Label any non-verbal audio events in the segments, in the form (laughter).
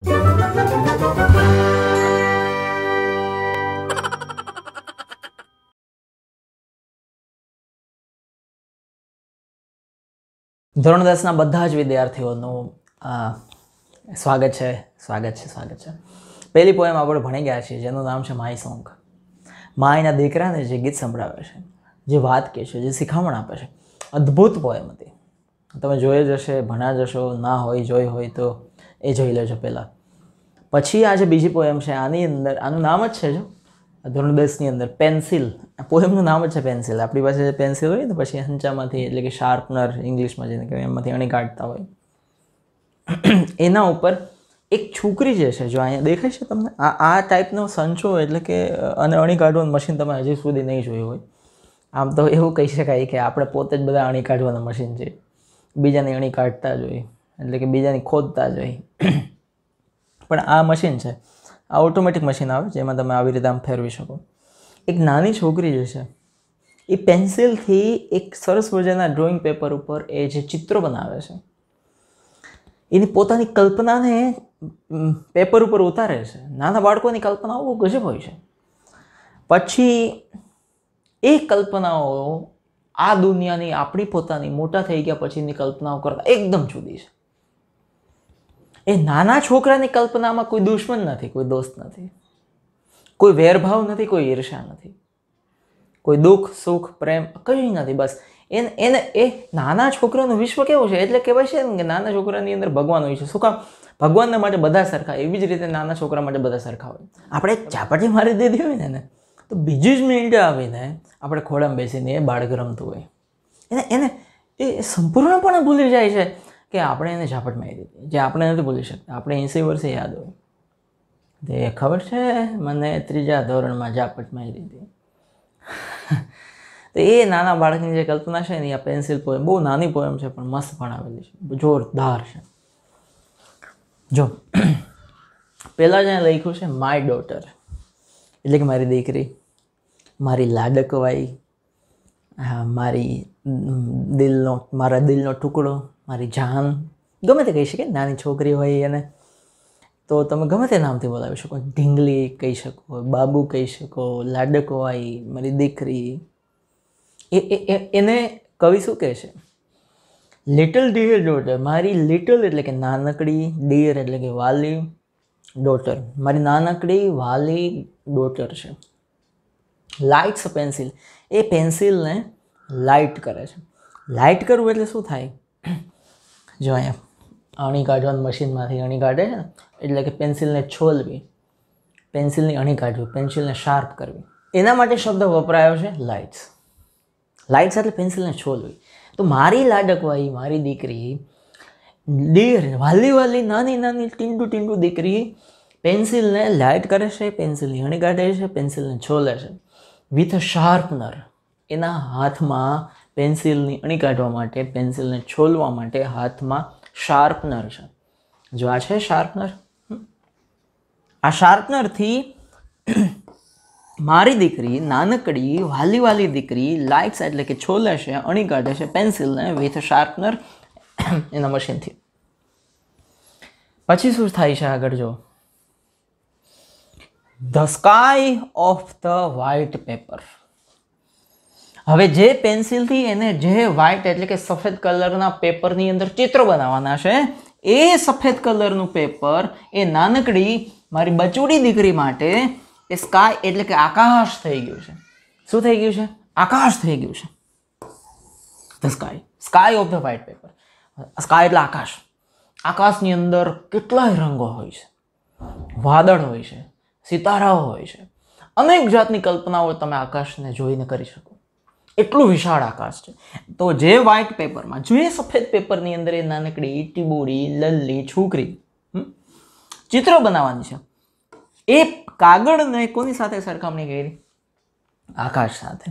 ધોરણ દસના બધા જ વિદ્યાર્થીઓનું સ્વાગત છે સ્વાગત છે સ્વાગત છે પહેલી પોએમ આપણે ભણી ગયા છીએ જેનું નામ છે માય સોંગ માયના દીકરાને જે ગીત સંભળાવે છે જે વાત કહે છે જે શિખામણ આપે છે અદ્ભુત પોએમ હતી તમે જોઈ જશે ભણ્યા જશો ના હોય જોઈ હોય તો એ જોઈ લેજો પહેલાં પછી આ જે બીજી પોએમ છે આની અંદર આનું નામ જ છે જો ધોરણ દસની અંદર પેન્સિલ પોએમનું નામ જ છે પેન્સિલ આપણી પાસે જે પેન્સિલ હોય ને પછી હંચામાંથી એટલે કે શાર્પનર ઇંગ્લિશમાં જેને કહેવાય એમાંથી અણી કાઢતા હોય (clears throat) એના ઉપર એક છોકરી જે છે જો અહીંયા દેખાય છે તમને આ આ ટાઈપનો સંચો એટલે કે અને અણી કાઢવાનું મશીન તમે હજી સુધી નહીં જોયું હોય આમ તો એવું કહી શકાય કે આપણે પોતે જ બધા અણી કાઢવાનું મશીન છે બીજાને અણી કાઢતા જોઈએ એટલે કે બીજાની ખોદતા જ હોય પણ આ મશીન છે આ ઓટોમેટિક મશીન આવે જેમાં તમે આવી રીતે આમ ફેરવી શકો એક નાની છોકરી જે છે એ પેન્સિલથી એક સરસ મજાના ડ્રોઈંગ પેપર ઉપર એ જે ચિત્રો બનાવે છે એની પોતાની કલ્પનાને પેપર ઉપર ઉતારે છે નાના બાળકોની કલ્પનાઓ બહુ ગજબ હોય છે પછી એ કલ્પનાઓ આ દુનિયાની આપણી પોતાની મોટા થઈ ગયા પછીની કલ્પનાઓ કરતાં એકદમ જુદી છે એ નાના છોકરાની કલ્પનામાં કોઈ દુશ્મન નથી કોઈ દોસ્ત નથી કોઈ વેરભાવ નથી કોઈ ઈર્ષા નથી કોઈ દુઃખ સુખ પ્રેમ કંઈ નથી બસ એને એને એ નાના છોકરાનું વિશ્વ કેવું છે એટલે કહેવાય છે ને કે નાના છોકરાની અંદર ભગવાન હોય છે શું કામ ભગવાનના માટે બધા સરખા એવી જ રીતે નાના છોકરા માટે બધા સરખા હોય આપણે ચાપટી મારી દીધી હોય ને તો બીજી જ મિનિટે આવીને આપણે ખોળામાં બેસીને એ બાળક રમતું હોય એને એને એ સંપૂર્ણપણે ભૂલી જાય છે કે આપણે એને ઝાપટ મારી દીધી જે આપણે નથી ભૂલી શકતા આપણે એંસી વર્ષે યાદ હોય તે ખબર છે મને ત્રીજા ધોરણમાં ઝાપટ મારી દીધી તો એ નાના બાળકની જે કલ્પના છે એની આ પેન્સિલ પોએમ બહુ નાની પોએમ છે પણ મસ્ત ભણાવેલી છે જોરદાર છે જો પહેલાં જ લખ્યું છે માય ડોટર એટલે કે મારી દીકરી મારી લાડકવાઈ મારી દિલનો મારા દિલનો ટુકડો મારી જાન ગમે તે કહી શકે નાની છોકરી હોય એને તો તમે ગમે તે નામથી બોલાવી શકો ઢીંગલી કહી શકો બાબુ કહી શકો લાડકવાઈ મારી દીકરી એ એને કવિ શું કહે છે લિટલ ડિયર ડોટર મારી લિટલ એટલે કે નાનકડી ડિયર એટલે કે વાલી ડોટર મારી નાનકડી વાલી ડોટર છે લાઇટ્સ પેન્સિલ એ પેન્સિલને લાઇટ કરે છે લાઇટ કરવું એટલે શું થાય જો અહીંયા અણી કાઢવાનું મશીનમાંથી અણી કાઢે છે એટલે કે પેન્સિલને છોલવી પેન્સિલની અણી કાઢવી પેન્સિલને શાર્પ કરવી એના માટે શબ્દ વપરાયો છે લાઇટ્સ લાઇટ્સ એટલે પેન્સિલને છોલવી તો મારી લાડકવાઈ મારી દીકરી દીર વાલી વાલી નાની નાની ટીંડુ ટીંડુ દીકરી પેન્સિલને લાઇટ કરે છે પેન્સિલની અણી કાઢે છે પેન્સિલને છોલે છે વિથ શાર્પનર એના હાથમાં પેન્સિલની અણી કાઢવા માટે પેન્સિલને છોલવા માટે હાથમાં શાર્પનર છે જો આ છે શાર્પનર આ શાર્પનરથી મારી દીકરી નાનકડી વાલી વાલી દીકરી લાઇટ્સ એટલે કે છોલે છે અણી કાઢે છે પેન્સિલને વિથ શાર્પનર એના મશીનથી પછી શું થાય છે આગળ જો the sky of the white paper હવે જે પેન્સિલથી એને જે વ્હાઇટ એટલે કે સફેદ કલરના પેપરની અંદર ચિત્ર બનાવવાના છે એ સફેદ કલરનું પેપર એ નાનકડી મારી બચુડી દીકરી માટે એ સ્કાય એટલે કે આકાશ થઈ ગયું છે શું થઈ ગયું છે આકાશ થઈ ગયું છે the sky sky of the white paper sky એટલે આકાશ આકાશની અંદર કેટલાય રંગો હોય છે વાદળ હોય છે સિતારાઓ હોય છે અનેક જાતની કલ્પનાઓ તમે આકાશને જોઈને કરી શકો એટલું વિશાળ આકાશ છે તો જે વ્હાઇટ પેપરમાં જે સફેદ પેપરની અંદર એ નાનકડી ટીબોડી લલ્લી છોકરી ચિત્ર બનાવવાની છે એ કાગળને કોની સાથે સરખામણી કરી આકાશ સાથે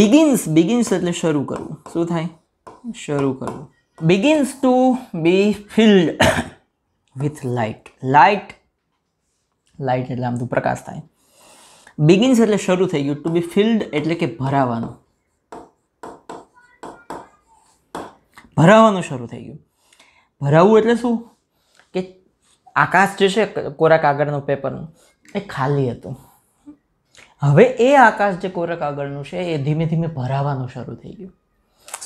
બિગિન્સ બિગિન્સ એટલે શરૂ કરવું શું થાય શરૂ કરવું begins to be filled with light light light એટલે આમ તો પ્રકાશ થાય બિગિન્સ એટલે શરૂ થઈ ગયું ટુ બી ફિલ્ડ એટલે કે ભરાવાનું ભરાવાનું શરૂ થઈ ગયું ભરાવવું એટલે શું કે આકાશ જે છે કોરા કાગળનું પેપરનું એ ખાલી હતું હવે એ આકાશ જે કોરા કાગળનું છે એ ધીમે ધીમે ભરાવાનું શરૂ થઈ ગયું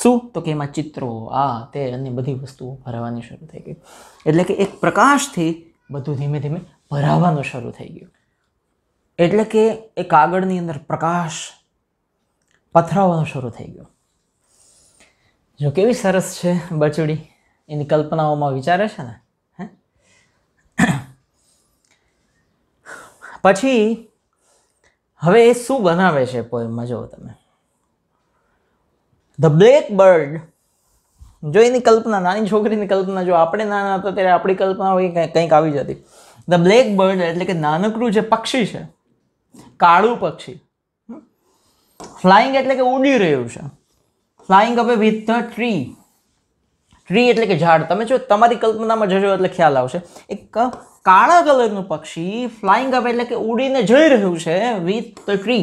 શું તો કે એમાં ચિત્રો આ તે અને બધી વસ્તુઓ ભરાવાની શરૂ થઈ ગઈ એટલે કે એક પ્રકાશથી બધું ધીમે ધીમે ભરાવાનું શરૂ થઈ ગયું એટલે કે એ કાગળની અંદર પ્રકાશ પથરાવવાનો શરૂ થઈ ગયું જો કેવી સરસ છે બચડી એની કલ્પનાઓમાં વિચારે છે ને પછી હવે એ શું બનાવે છે પોએમમાં જુઓ તમે ધ બ્લેક બર્ડ જો એની કલ્પના નાની છોકરીની કલ્પના જો આપણે નાના હતા ત્યારે આપણી કલ્પના હોય કંઈક આવી જતી ધ બ્લેક બર્ડ એટલે કે નાનકડું જે પક્ષી છે કાળું પક્ષી ફ્લાઇંગ એટલે કે ઉડી રહ્યું છે ફ્લાઇંગ અવે વિથ ધ ટ્રી ટ્રી એટલે કે ઝાડ તમે જો તમારી કલ્પનામાં જજો એટલે ખ્યાલ આવશે એક કાળા કલરનું પક્ષી ફ્લાઇંગ અવે એટલે કે ઉડીને જઈ રહ્યું છે વિથ ધ ટ્રી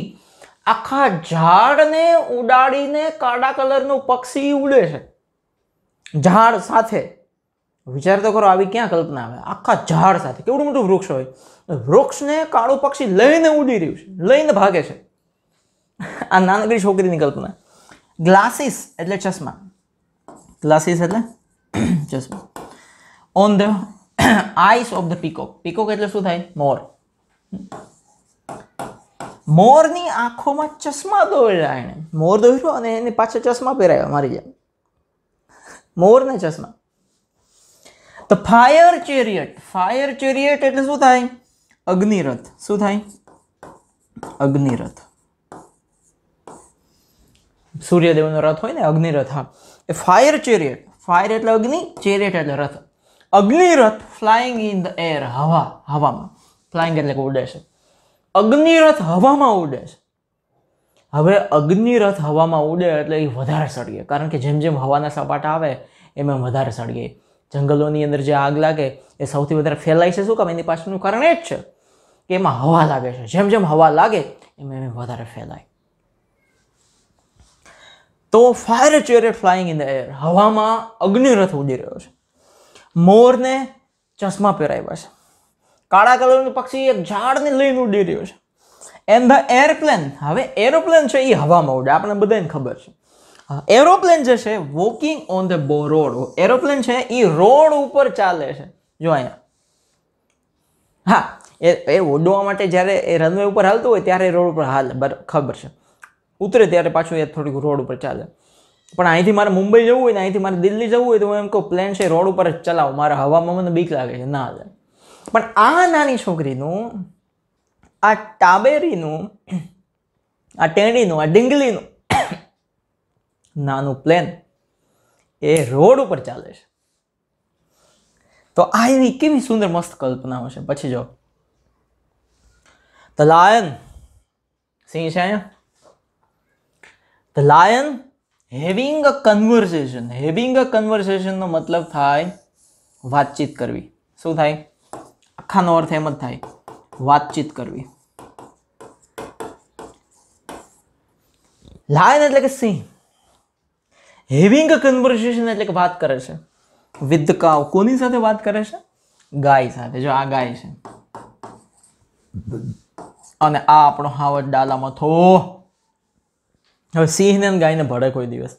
આખા ઝાડને ઉડાડીને કાળા કલરનું પક્ષી ઉડે છે ઝાડ સાથે વિચાર તો કરો આવી ક્યાં કલ્પના આવે આખા ઝાડ સાથે કેવડું મોટું વૃક્ષ હોય વૃક્ષને કાળું પક્ષી લઈને ઉડી રહ્યું છે લઈને ભાગે છે આ નાનકડી છોકરીની કલ્પના ગ્લાસીસ એટલે ચશ્મા ગ્લાસીસ એટલે (clears throat) ચશ્મા on the eyes of the peacock peacock એટલે શું થાય મોર મોરની આંખોમાં ચશ્મા દોર્યા એણે મોર દોર્યો અને એની પાછળ ચશ્મા પહેરાયો મારી જેમ મોરને ચશ્મા તો ફાયર ચેરિયટ ફાયર ચેરિયટ એટલે શું થાય અગ્નિરથ શું થાય અગ્નિરથ સૂર્યદેવનો રથ હોય ને અગ્નિરથ હા એ ફાયર ચેરિયટ ફાયર એટલે અગ્નિ ચેરિયટ એટલે રથ અગ્નિરથ ફ્લાઇંગ ઇન ધ એર હવા હવામાં ફ્લાઇંગ એટલે કે ઉડે છે અગ્નિરથ હવામાં ઉડે છે હવે અગ્નિરથ હવામાં ઉડે એટલે એ વધારે સળગે કારણ કે જેમ જેમ હવાના સપાટા આવે એમ એમ વધારે સળગે જંગલોની અંદર જે આગ લાગે એ સૌથી વધારે ફેલાય છે શું કામ એની પાછળનું કારણ એ જ છે કે એમાં હવા લાગે છે જેમ જેમ હવા લાગે એમ એમ વધારે ફેલાય તો fire chariot flying in the air હવામાં અગ્નિરથ ઉડી રહ્યો છે મોરને ચશ્મા પહેરાવ્યા છે કાળા કલરનું પક્ષી એક ઝાડને લઈને ઉડી રહ્યો છે એન્ડ ધ એરપ્લેન હવે એરોપ્લેન છે એ હવામાં ઉડે આપણને બધાને ખબર છે એરોપ્લેન જે છે walking on the bow road aeroplane છે એ રોડ ઉપર ચાલે છે જો અહીંયા હા એ એ ઉડવા માટે જ્યારે એ રનવે ઉપર હાલતું હોય ત્યારે રોડ ઉપર હાલ ખબર છે ઉતરે ત્યારે પાછું એ થોડીક રોડ ઉપર ચાલે પણ અહીંથી મારે મુંબઈ જવું હોય ને અહીંથી મારે દિલ્હી જવું હોય તો હું એમ કહું પ્લેન છે રોડ ઉપર જ ચલાવું મારા હવામાં મને બીક લાગે છે ના હાલે પણ આ નાની છોકરીનું આ ટાબેરીનું આ ટેણીનું આ ડીંગલીનું નાનું પ્લેન એ રોડ ઉપર ચાલે છે તો આ એવી કેવી સુંદર મસ્ત કલ્પના હશે પછી જો ધ લાયન સિંહ છે અહીંયા the lion having a conversation having a કન્વર્સેશનનો મતલબ થાય વાતચીત કરવી શું થાય આખાનો અર્થ એમ જ થાય વાતચીત કરવી લાયન એટલે કે સિંહ હેવિંગ અ કન્વર્સેશન એટલે કે વાત કરે છે વિથ કાવ કોની સાથે વાત કરે છે ગાય સાથે જો આ ગાય છે અને આ આપણો હાવટ ડાલામાં થો હવે સિંહને ગાયને ભળે કોઈ દિવસ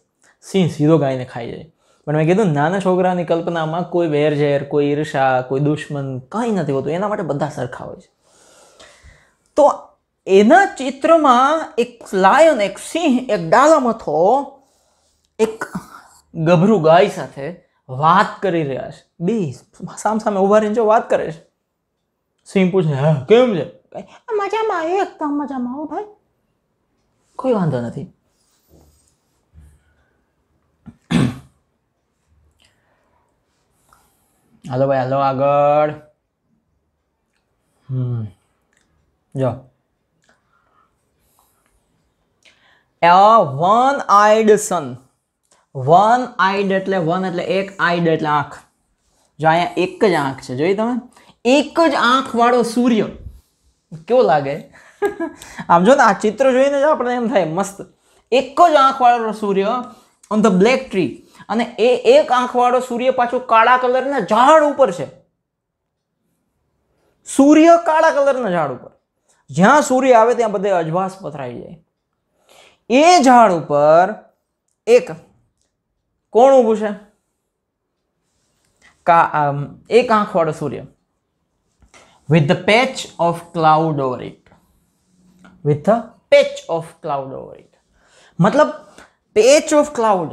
સિંહ સીધો ગાયને ખાઈ જાય પણ મેં કીધું નાના છોકરાની કલ્પનામાં કોઈ વેરઝેર કોઈ ઈર્ષા કોઈ દુશ્મન કંઈ નથી હોતું એના માટે બધા સરખા હોય છે તો એના ચિત્રમાં એક લાયન એક સિંહ એક ડાલામથો એક ગભરું ગાય સાથે વાત કરી રહ્યા છે બે સામ સામે ઉભા રહીને જો વાત કરે છે સિંહ પૂછે હા કેમ છે મજામાં એકદમ મજામાં હો ભાઈ કોઈ વાંધો નથી હાલો ભાઈ હાલો આગળ હમ જો one eyed sun one eyed એટલે વન એટલે એક આઈડ એટલે આંખ જો અહીંયા એક જ આંખ છે જોઈ તમે એક જ આંખવાળો સૂર્ય કેવો લાગે આમ જો ને આ ચિત્ર જોઈને જ આપણે એમ થાય મસ્ત એક જ આંખવાળો સૂર્ય ઓન ધ બ્લેક ટ્રી અને એ એક આંખવાળો સૂર્ય પાછો કાળા કલરના ઝાડ ઉપર છે સૂર્ય કાળા કલરના ઝાડ ઉપર જ્યાં સૂર્ય આવે ત્યાં બધે અજવાસ પથરાઈ જાય એ ઝાડ ઉપર એક કોણ ઊભું છે એક આંખવાળો સૂર્ય with the patch of cloud over it with a patch of cloud over it મતલબ પેચ ઓફ ક્લાઉડ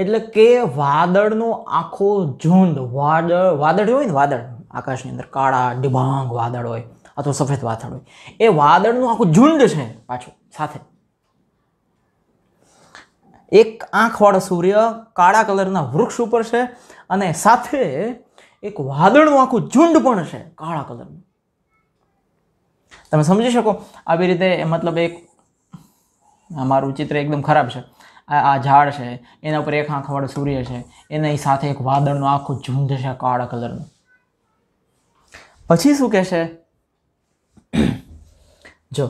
એટલે કે વાદળનો આખો ઝુંડ વાદળ વાદળ હોય ને વાદળ આકાશની અંદર કાળા ડિબાંગ વાદળ હોય અથવા સફેદ વાદળ હોય એ વાદળનું આખું ઝુંડ છે પાછું સાથે એક આંખવાળો સૂર્ય કાળા કલરના વૃક્ષ ઉપર છે અને સાથે એક વાદળનું આખું ઝુંડ પણ છે કાળા કલરનું તમે સમજી શકો આવી રીતે મતલબ એક મારું ચિત્ર એકદમ ખરાબ છે આ ઝાડ છે એના ઉપર એક આંખવાળો સૂર્ય છે એની સાથે એક વાદળનું આખું ઝુંડ છે કાળા કલરનું પછી શું કહેશે (clears throat) જો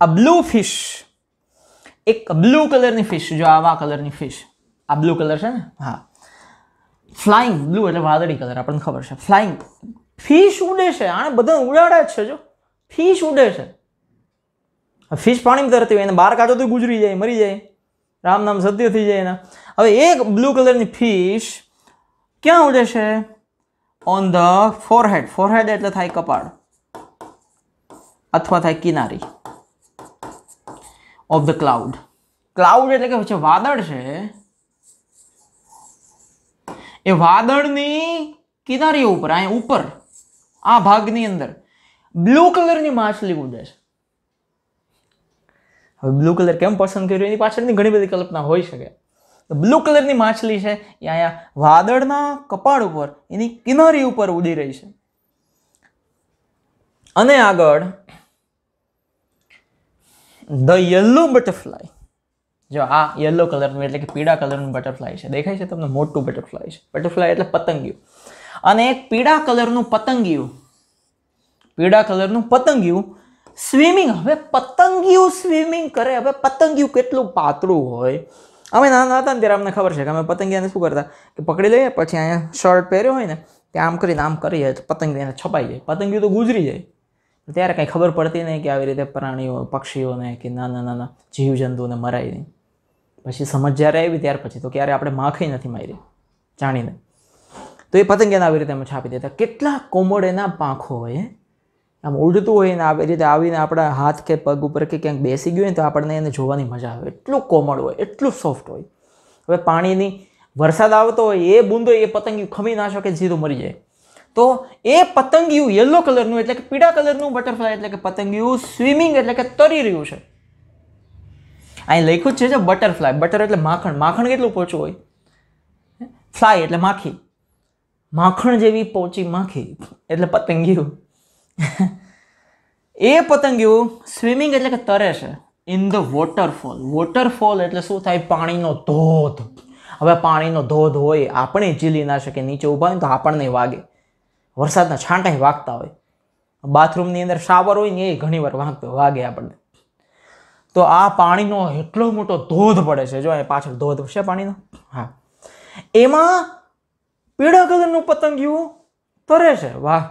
આ બ્લુ ફિશ એક બ્લુ કલરની ફિશ જો આવા કલરની ફિશ આ બ્લુ કલર છે ને હા ફ્લાઇંગ બ્લુ એટલે વાદળી કલર આપણને ખબર છે ફ્લાઇંગ ફિશ ઉડે છે આને બધા ઉડાડે જ છે જો ફિશ ઉડે છે ફિશ પાણીમાં તરતી હોય એને બહાર કાઢો તો ગુજરી જાય મરી જાય રામ નામ સત્ય થઈ જાય એના હવે એક બ્લુ કલરની ફિશ ક્યાં ઉડે છે ઓન ધ ફોરહેડ ફોરહેડ એટલે થાય કપાળ અથવા થાય કિનારી ઓફ ધ ક્લાઉડ ક્લાઉડ એટલે કે છે વાદળ છે એ વાદળની કિનારી ઉપર અહીંયા ઉપર આ ભાગની અંદર બ્લુ કલરની માછલી ઉડે છે બ્લુ કલર કેમ પસંદ કર્યો એની પાછળની ઘણી બધી કલ્પના હોઈ શકે તો બ્લુ કલરની માછલી છે એ અહીંયા વાદળના કપાળ ઉપર એની કિનારી ઉપર ઉડી રહી છે અને આગળ ધ યલો બટરફ્લાય જો આ યલો કલરનું એટલે કે પીળા કલરનું બટરફ્લાય છે દેખાય છે તમને મોટું બટરફ્લાય છે બટરફ્લાય એટલે પતંગિયું અને એક પીળા કલરનું પતંગિયું પીળા કલરનું પતંગિયું સ્વિમિંગ હવે પતંગિયું સ્વિમિંગ કરે હવે પતંગિયું કેટલું પાતળું હોય અમે નાના હતા ને ત્યારે અમને ખબર છે કે અમે પતંગિયાને શું કરતા કે પકડી લઈએ પછી અહીંયા શર્ટ પહેર્યો હોય ને કે આમ કરીને આમ કરીએ તો પતંગિયાને છપાઈ જાય પતંગિયું તો ગુજરી જાય ત્યારે કંઈ ખબર પડતી નહીં કે આવી રીતે પ્રાણીઓ પક્ષીઓને કે નાના નાના જીવજંતુઓને મરાય નહીં પછી સમજ જ્યારે આવી ત્યાર પછી તો ક્યારે આપણે માખી નથી મારી જાણીને તો એ પતંગિયાને આવી રીતે અમે છાપી દેતા કેટલા કોમોડ પાંખો હોય આમ ઉડતું હોય ને આવી રીતે આવીને આપણા હાથ કે પગ ઉપર કે ક્યાંક બેસી ગયું હોય તો આપણને એને જોવાની મજા આવે એટલું કોમળ હોય એટલું સોફ્ટ હોય હવે પાણીની વરસાદ આવતો હોય એ બૂંદો એ પતંગિયું ખમી ના શકે સીધું મરી જાય તો એ પતંગિયું યલો કલરનું એટલે કે પીળા કલરનું બટરફ્લાય એટલે કે પતંગિયું સ્વિમિંગ એટલે કે તરી રહ્યું છે અહીં લખ્યું જ છે બટરફ્લાય બટર એટલે માખણ માખણ કેટલું પોચું હોય ફ્લાય એટલે માખી માખણ જેવી પોચી માખી એટલે પતંગિયું (laughs) એ પતંગિયું સ્વિમિંગ એટલે કે તરે છે ઇન ધ વોટરફોલ વોટરફોલ એટલે શું થાય પાણીનો ધોધ હવે પાણીનો ધોધ હોય આપણે ઝીલી ના શકે નીચે ઊભા હોય તો આપણને વાગે વરસાદના છાંટા વાગતા હોય બાથરૂમની અંદર શાવર હોય ને એ ઘણીવાર વાગતો વાગે આપણને તો આ પાણીનો એટલો મોટો ધોધ પડે છે જો એ પાછળ ધોધ છે પાણીનો હા એમાં પીળા કલરનું પતંગિયું તરે છે વાહ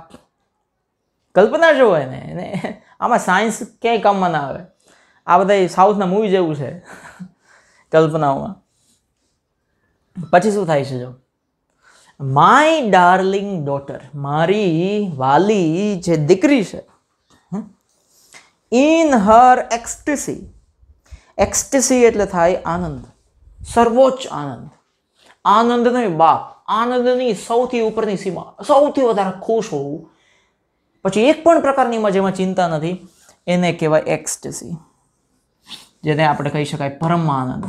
કલ્પના શું એને એને આમાં સાયન્સ ક્યાંય કામમાં ના આવે આ બધા સાઉથના મૂવી જેવું છે કલ્પનાઓમાં પછી શું થાય છે જો માય ડાર્લિંગ ડોટર મારી વાલી જે દીકરી છે ઇન હર એક્સટીસી એક્સ્ટસી એટલે થાય આનંદ સર્વોચ્ચ આનંદ આનંદ નહીં બાપ આનંદની સૌથી ઉપરની સીમા સૌથી વધારે ખુશ હોવું પછી એક પણ પ્રકારની મજામાં ચિંતા નથી એને કહેવાય એક્સ્ટસી જેને આપણે કહી શકાય પરમાનંદ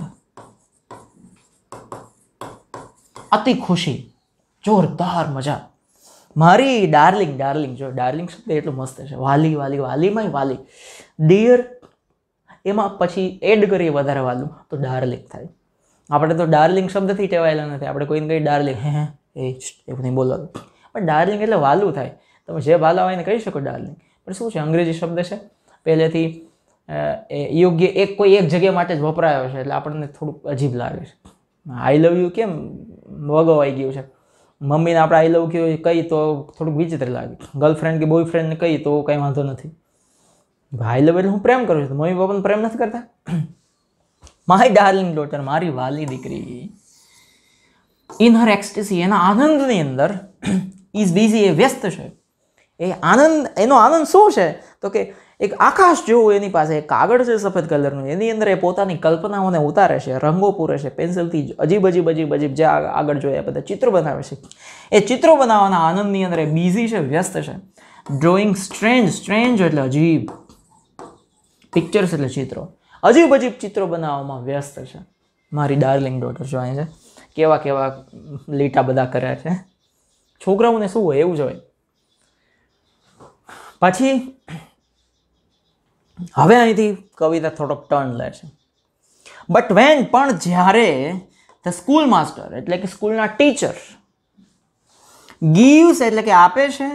અતિ ખુશી જોરદાર મજા મારી ડાર્લિંગ ડાર્લિંગ જો ડાર્લિંગ શબ્દ એટલું મસ્ત છે વાલી વાલી વાલીમાંય વાલી ડિયર એમાં પછી એડ કરીએ વધારે વાલું તો ડાર્લિંગ થાય આપણે તો ડાર્લિંગ શબ્દથી ટેવાયેલા નથી આપણે કોઈને કંઈ ડાર્લિંગ હે હે એ એવું નહીં બોલવાનું પણ ડાર્લિંગ એટલે વાલું થાય તમે જે હોય એને કહી શકો ડાર્લિંગ પણ શું છે અંગ્રેજી શબ્દ છે પહેલેથી એ યોગ્ય એક કોઈ એક જગ્યા માટે જ વપરાયો છે એટલે આપણને થોડુંક અજીબ લાગે છે આઈ લવ યુ કેમ વગવાઈ ગયું છે મમ્મીને આપણે આઈ લવ યુ કહી તો થોડુંક વિચિત્ર લાગે ગર્લફ્રેન્ડ કે બોયફ્રેન્ડને કહી તો કંઈ વાંધો નથી આઈ લવ એટલે હું પ્રેમ કરું છું મમ્મી પપ્પાને પ્રેમ નથી કરતા માય ડાર્લિંગ ડોટર મારી વાલી દીકરી ઇન હર એક્સટેસી એના આનંદની અંદર ઇઝ (clears throat) બીઝી એ વ્યસ્ત છે એ આનંદ એનો આનંદ શું છે તો કે એક આકાશ જેવું એની પાસે એક કાગળ છે સફેદ કલરનું એની અંદર એ પોતાની કલ્પનાઓને ઉતારે છે રંગો પૂરે છે પેન્સિલથી અજીબ અજીબ અજીબ અજીબ જે આગળ જોયા બધા ચિત્રો બનાવે છે એ ચિત્રો બનાવવાના આનંદની અંદર એ બિઝી છે વ્યસ્ત છે ડ્રોઈંગ સ્ટ્રેન્જ સ્ટ્રેન્જ એટલે અજીબ પિક્ચર્સ એટલે ચિત્રો અજીબ અજીબ ચિત્રો બનાવવામાં વ્યસ્ત છે મારી ડાર્લિંગ ડોટર જો અહીં છે કેવા કેવા લીટા બધા કર્યા છે છોકરાઓને શું હોય એવું જ હોય પછી હવે અહીંથી કવિતા થોડોક ટર્ન લે છે બટ વેન પણ જ્યારે ધ સ્કૂલ માસ્ટર એટલે કે સ્કૂલના ટીચર ગીવ્સ એટલે કે આપે છે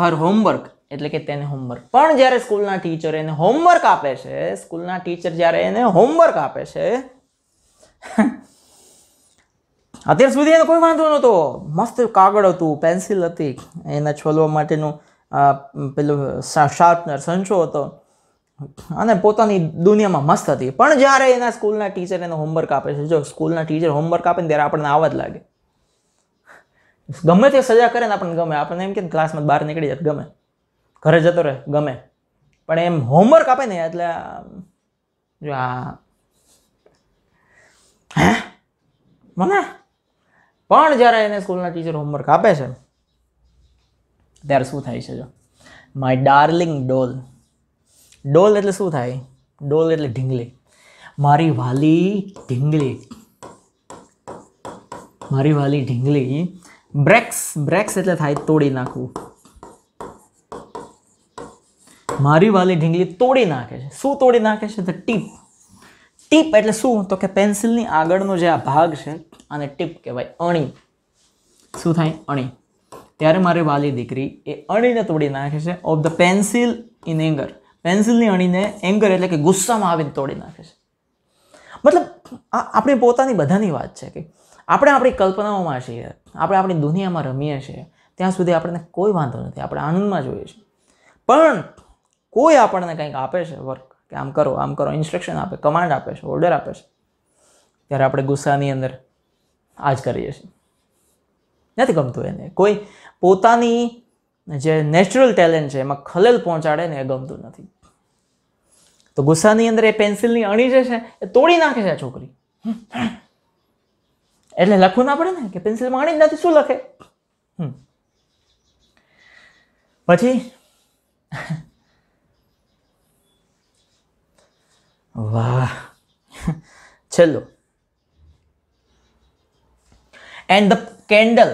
હર હોમવર્ક એટલે કે તેને હોમવર્ક પણ જ્યારે સ્કૂલના ટીચર એને હોમવર્ક આપે છે સ્કૂલના ટીચર જ્યારે એને હોમવર્ક આપે છે (laughs) અત્યાર સુધી એનો કોઈ વાંધો નહોતો મસ્ત કાગળ હતું પેન્સિલ હતી એને છોલવા માટેનું પેલું શાર્પનર સંશો હતો અને પોતાની દુનિયામાં મસ્ત હતી પણ જ્યારે એના સ્કૂલના ટીચર એને હોમવર્ક આપે છે જો સ્કૂલના ટીચર હોમવર્ક આપે ને ત્યારે આપણને આવા જ લાગે ગમે તે સજા કરે ને આપણને ગમે આપણને એમ કે ક્લાસમાં બહાર નીકળી જાય ગમે ઘરે જતો રહે ગમે પણ એમ હોમવર્ક આપે ને એટલે જો આ હે મને પણ જ્યારે એને સ્કૂલના ટીચર હોમવર્ક આપે છે ત્યારે શું થાય છે જો માય ડાર્લિંગ ડોલ ડોલ એટલે શું થાય ડોલ એટલે ઢીંગલી મારી વાલી ઢીંગલી મારી વાલી ઢીંગલી બ્રેક્સ બ્રેક્સ એટલે થાય તોડી નાખવું મારી વાલી ઢીંગલી તોડી નાખે છે શું તોડી નાખે છે તો ટીપ ટીપ એટલે શું તો કે પેન્સિલની આગળનો જે આ ભાગ છે આને ટીપ કહેવાય અણી શું થાય અણી ત્યારે મારી વાલી દીકરી એ અણીને તોડી નાખે છે of the pencil in anger પેન્સિલની અણીને એંગર એટલે કે ગુસ્સામાં આવીને તોડી નાખે છે મતલબ આ આપણી પોતાની બધાની વાત છે કે આપણે આપણી કલ્પનાઓમાં છીએ આપણે આપણી દુનિયામાં રમીએ છીએ ત્યાં સુધી આપણને કોઈ વાંધો નથી આપણે આનંદમાં જોઈએ છીએ પણ કોઈ આપણને કંઈક આપે છે વર્ક કે આમ કરો આમ કરો ઇન્સ્ટ્રક્શન આપે કમાન્ડ આપે છે ઓર્ડર આપે છે ત્યારે આપણે ગુસ્સાની અંદર આ જ કરીએ છીએ નથી ગમતું એને કોઈ પોતાની જે નેચરલ ટેલેન્ટ છે એમાં ખલેલ પહોંચાડે ને એ ગમતું નથી તો ગુસ્સાની અંદર એ પેન્સિલની અણી જે છે એ તોડી નાખે છે છોકરી એટલે લખવું ના પડે ને કે પેન્સિલમાં અણી જ નથી શું લખે પછી (laughs) વાહ (laughs) છેલ્લું and the candle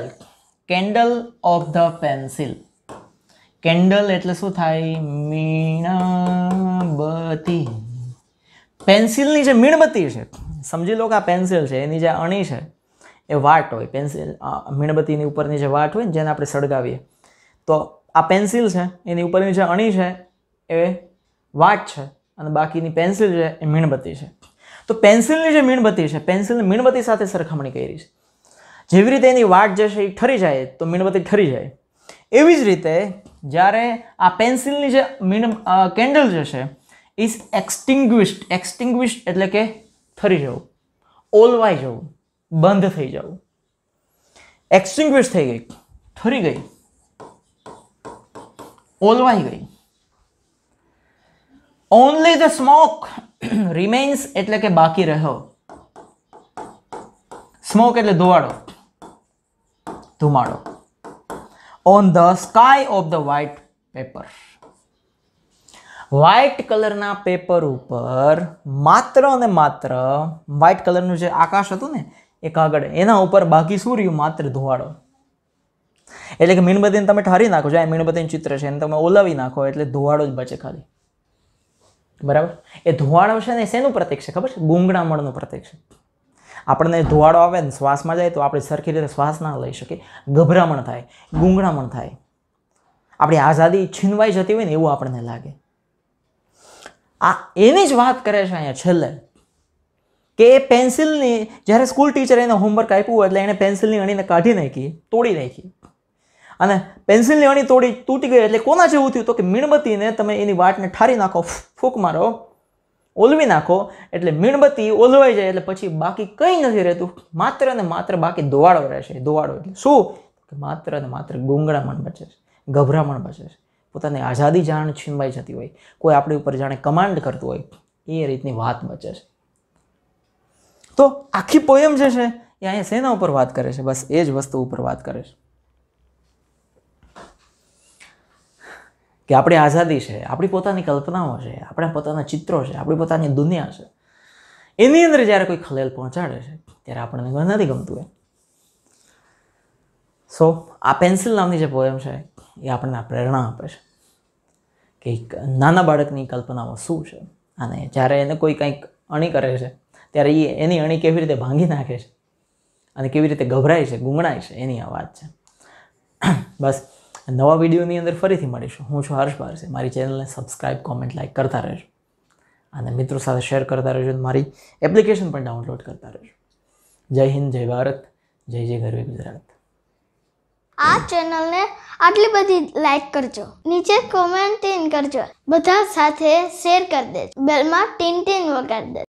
candle of the pencil candle એટલે શું થાય મીણબત્તી પેન્સિલની જે મીણબત્તી છે સમજી લો કે આ પેન્સિલ છે એની જે અણી છે એ વાટ હોય પેન્સિલ મીણબત્તીની ઉપરની જે વાટ હોય ને જેને આપણે સળગાવીએ તો આ પેન્સિલ છે એની ઉપરની જે અણી છે એ વાટ છે અને બાકીની પેન્સિલ છે એ મીણબત્તી છે તો પેન્સિલની જે મીણબત્તી છે પેન્સિલની મીણબત્તી સાથે સરખામણી કરી છે જેવી રીતે એની વાટ જે છે એ ઠરી જાય તો મીણબત્તી ઠરી જાય એવી જ રીતે જ્યારે આ પેન્સિલની જે મીણ કેન્ડલ જે છે ઇઝ એક્સટિંગ્વિશ્ડ એક્સટિંગ્વિશ્ડ એટલે કે ઠરી જવું ઓલવાઈ જવું બંધ થઈ જવું એક્સટિંગ્વિશ થઈ ગઈ ઠરી ગઈ ઓલવાઈ ગઈ ઓનલી ધ સ્મોક રિમેન્સ એટલે કે બાકી રહ્યો સ્મોક એટલે ધોવાડો ધુમાડો on the sky of the white paper white કલરના પેપર ઉપર માત્ર અને માત્ર વ્હાઇટ કલરનું જે આકાશ હતું ને એ કાગળ એના ઉપર બાકી શું રહ્યું માત્ર ધુવાડો એટલે કે મીણબત્તીને તમે ઠારી નાખો છો આ મીણબત્તીનું ચિત્ર છે એને તમે ઓલાવી નાખો એટલે ધુવાડો જ બચે ખાલી બરાબર એ ધુવાડો છે ને શેનું પ્રતીક છે ખબર છે ગુંગળામણનું પ્રતીક છે આપણને ધોવાડો આવે ને શ્વાસમાં જાય તો આપણે સરખી રીતે શ્વાસ ના લઈ શકીએ ગભરામણ થાય ગૂંગળામણ થાય આપણી આઝાદી છીનવાઈ જતી હોય ને એવું આપણને લાગે આ એની જ વાત કરે છે અહીંયા છેલ્લે કે એ પેન્સિલની જ્યારે સ્કૂલ ટીચરે એને હોમવર્ક આપ્યું હોય એટલે એણે પેન્સિલની અણીને કાઢી નાખી તોડી નાખી અને પેન્સિલની અણી તોડી તૂટી ગઈ એટલે કોના જેવું થયું તો કે મીણબત્તીને તમે એની વાટને ઠારી નાખો ફૂંક મારો ઓલવી નાખો એટલે મીણબત્તી ઓલવાઈ જાય એટલે પછી બાકી કંઈ નથી રહેતું માત્ર ને માત્ર બાકી દોવાડો રહેશે દોવાળો એટલે શું માત્ર ને માત્ર ગુંગળામણ બચે છે ગભરામણ બચે છે પોતાની આઝાદી જાણ છીનવાઈ જતી હોય કોઈ આપણી ઉપર જાણે કમાન્ડ કરતું હોય એ રીતની વાત બચે છે તો આખી પોયમ જે છે એ અહીંયા શેના ઉપર વાત કરે છે બસ એ જ વસ્તુ ઉપર વાત કરે છે કે આપણી આઝાદી છે આપણી પોતાની કલ્પનાઓ છે આપણા પોતાના ચિત્રો છે આપણી પોતાની દુનિયા છે એની અંદર જ્યારે કોઈ ખલેલ પહોંચાડે છે ત્યારે આપણને નથી ગમતું એ સો આ પેન્સિલ નામની જે પોએમ છે એ આપણને પ્રેરણા આપે છે કે નાના બાળકની કલ્પનાઓ શું છે અને જ્યારે એને કોઈ કંઈક અણી કરે છે ત્યારે એ એની અણી કેવી રીતે ભાંગી નાખે છે અને કેવી રીતે ગભરાય છે ગુંગણાય છે એની આ વાત છે બસ નવા વિડીયોની અંદર ફરીથી મળીશું હું છું હર્ષ બારસે મારી ચેનલને સબસ્ક્રાઈબ કોમેન્ટ લાઇક કરતા રહેજો અને મિત્રો સાથે શેર કરતા રહેજો અને મારી એપ્લિકેશન પણ ડાઉનલોડ કરતા રહેજો જય હિન્દ જય ભારત જય જય ગરવી ગુજરાત આ ચેનલને આટલી બધી લાઇક કરજો નીચે કોમેન્ટ ટીન કરજો બધા સાથે શેર કરી દેજો બેલમાં ટીન ટીન વગાડી દેજો